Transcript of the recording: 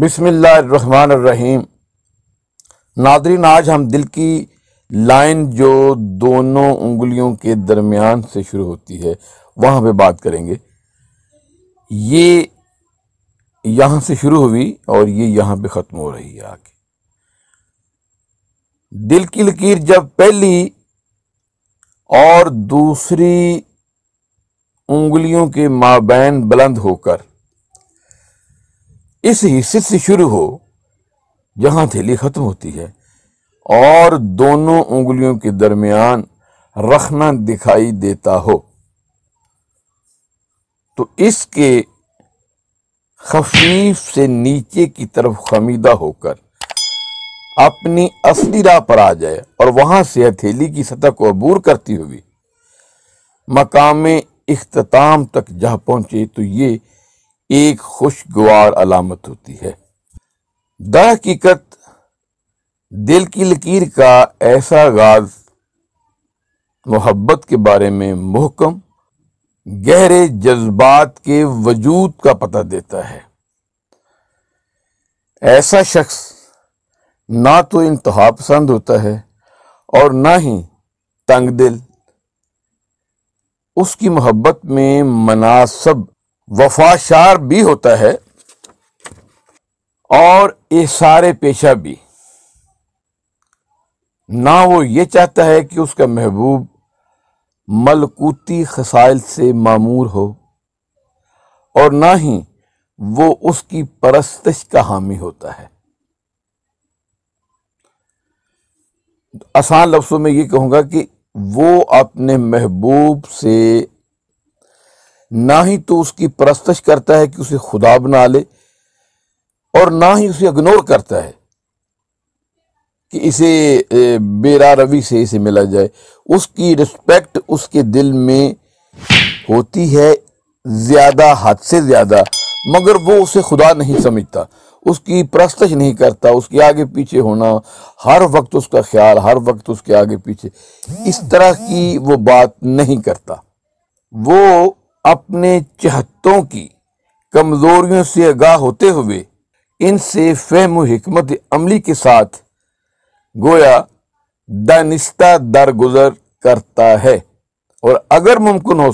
बिसमीम नादरीन आज हम दिल की लाइन जो दोनों उंगलियों के दरमियान से शुरू होती है वहाँ पे बात करेंगे ये यहाँ से शुरू हुई और ये यहाँ पे ख़त्म हो रही है आके दिल की लकीर जब पहली और दूसरी उंगलियों के माबैन बुलंद होकर इस हिस्से से शुरू हो जहां थैली खत्म होती है और दोनों उंगलियों के दरमियान रखना दिखाई देता हो तो इसके खफीफ से नीचे की तरफ खमीदा होकर अपनी असली राह पर आ जाए और वहां से हथेली की सतह को अबूर करती हुई मकाम इख्ताम तक जा पहुंचे तो ये एक खुशगवार अलामत होती है दर हकीकत दिल की लकीर का ऐसा गाज मोहब्बत के बारे में मुहकम गहरे जज्बात के वजूद का पता देता है ऐसा शख्स ना तो इंतहा पसंद होता है और ना ही तंग दिल उसकी मोहब्बत में मनासब वफाशार भी होता है और ये सारे पेशा भी ना वो ये चाहता है कि उसका महबूब मलकूती खसाइल से मामूर हो और ना ही वो उसकी परस्तश का हामी होता है आसान लफ्ज़ों में ये कहूंगा कि वो अपने महबूब से ना ही तो उसकी परस्तश करता है कि उसे खुदा बना ले और ना ही उसे इग्नोर करता है कि इसे बेरा रवि से इसे मिला जाए उसकी रिस्पेक्ट उसके दिल में होती है ज़्यादा हद से ज़्यादा मगर वो उसे खुदा नहीं समझता उसकी प्रस्तश नहीं करता उसके आगे पीछे होना हर वक्त उसका ख्याल हर वक्त उसके आगे पीछे इस तरह की वो बात नहीं करता वो अपने चहतों की कमजोरियों से आगाह होते हुए इनसे फहम हमत अमली के साथ गोया दानिस्ता दरगुजर करता है और अगर मुमकिन हो